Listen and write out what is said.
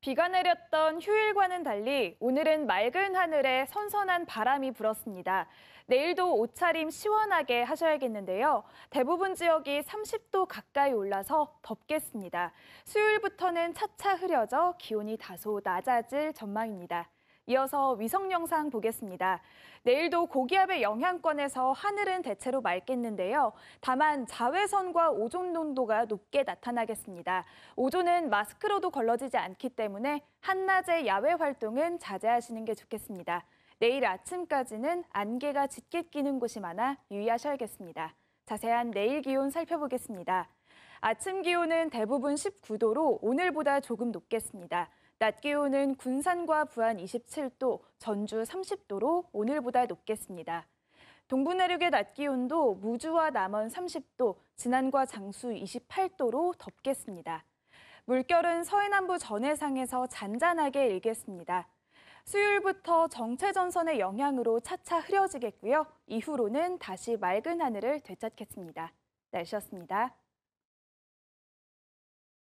비가 내렸던 휴일과는 달리 오늘은 맑은 하늘에 선선한 바람이 불었습니다. 내일도 옷차림 시원하게 하셔야겠는데요. 대부분 지역이 30도 가까이 올라서 덥겠습니다. 수요일부터는 차차 흐려져 기온이 다소 낮아질 전망입니다. 이어서 위성 영상 보겠습니다. 내일도 고기압의 영향권에서 하늘은 대체로 맑겠는데요. 다만 자외선과 오존 농도가 높게 나타나겠습니다. 오존은 마스크로도 걸러지지 않기 때문에 한낮의 야외 활동은 자제하시는 게 좋겠습니다. 내일 아침까지는 안개가 짙게 끼는 곳이 많아 유의하셔야겠습니다. 자세한 내일 기온 살펴보겠습니다. 아침 기온은 대부분 19도로 오늘보다 조금 높겠습니다. 낮 기온은 군산과 부안 27도, 전주 30도로 오늘보다 높겠습니다. 동부 내륙의 낮 기온도 무주와 남원 30도, 진안과 장수 28도로 덥겠습니다. 물결은 서해남부 전해상에서 잔잔하게 일겠습니다. 수요일부터 정체전선의 영향으로 차차 흐려지겠고요. 이후로는 다시 맑은 하늘을 되찾겠습니다. 날씨였습니다.